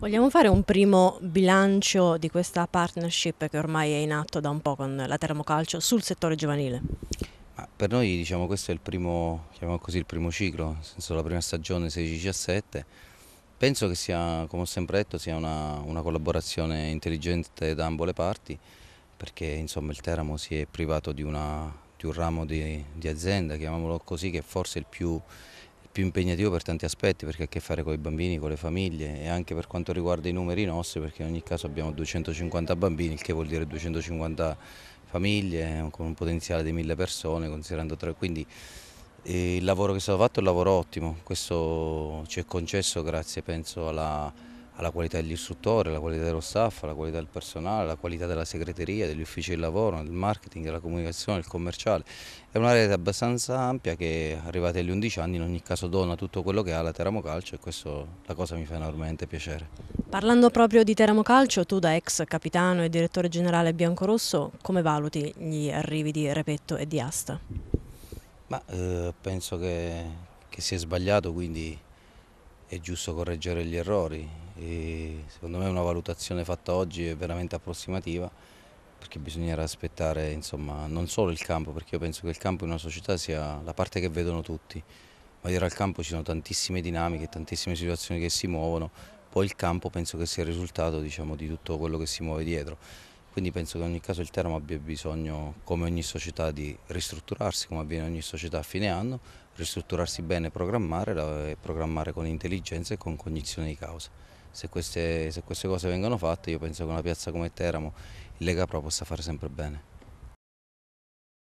Vogliamo fare un primo bilancio di questa partnership che ormai è in atto da un po' con la Termocalcio sul settore giovanile? per noi diciamo, questo è il primo, così, il primo ciclo, nel senso la prima stagione 16-17. Penso che sia, come ho sempre detto, sia una, una collaborazione intelligente da ambo le parti perché insomma, il Teramo si è privato di, una, di un ramo di, di azienda, chiamiamolo così, che forse è il più più impegnativo per tanti aspetti perché ha a che fare con i bambini, con le famiglie e anche per quanto riguarda i numeri nostri perché in ogni caso abbiamo 250 bambini, il che vuol dire 250 famiglie eh, con un potenziale di mille persone considerando tre, quindi eh, il lavoro che è stato fatto è un lavoro ottimo, questo ci è concesso grazie penso alla alla qualità dell'istruttore, alla qualità dello staff, alla qualità del personale, alla qualità della segreteria, degli uffici di lavoro, del marketing, della comunicazione, del commerciale. È una rete abbastanza ampia che arrivati agli 11 anni in ogni caso dona tutto quello che ha la Teramo Calcio e questo la cosa mi fa enormemente piacere. Parlando proprio di Teramo Calcio, tu da ex capitano e direttore generale biancorosso, come valuti gli arrivi di Repetto e di Asta? Ma, eh, penso che, che si è sbagliato, quindi è giusto correggere gli errori e secondo me una valutazione fatta oggi è veramente approssimativa perché bisognerà aspettare insomma, non solo il campo, perché io penso che il campo in una società sia la parte che vedono tutti, ma dire al campo ci sono tantissime dinamiche, tantissime situazioni che si muovono, poi il campo penso che sia il risultato diciamo, di tutto quello che si muove dietro. Quindi penso che in ogni caso il Teramo abbia bisogno, come ogni società, di ristrutturarsi, come avviene ogni società a fine anno, ristrutturarsi bene, programmare, programmare con intelligenza e con cognizione di causa se queste, se queste cose vengono fatte io penso che una piazza come Teramo il Lega Pro possa fare sempre bene.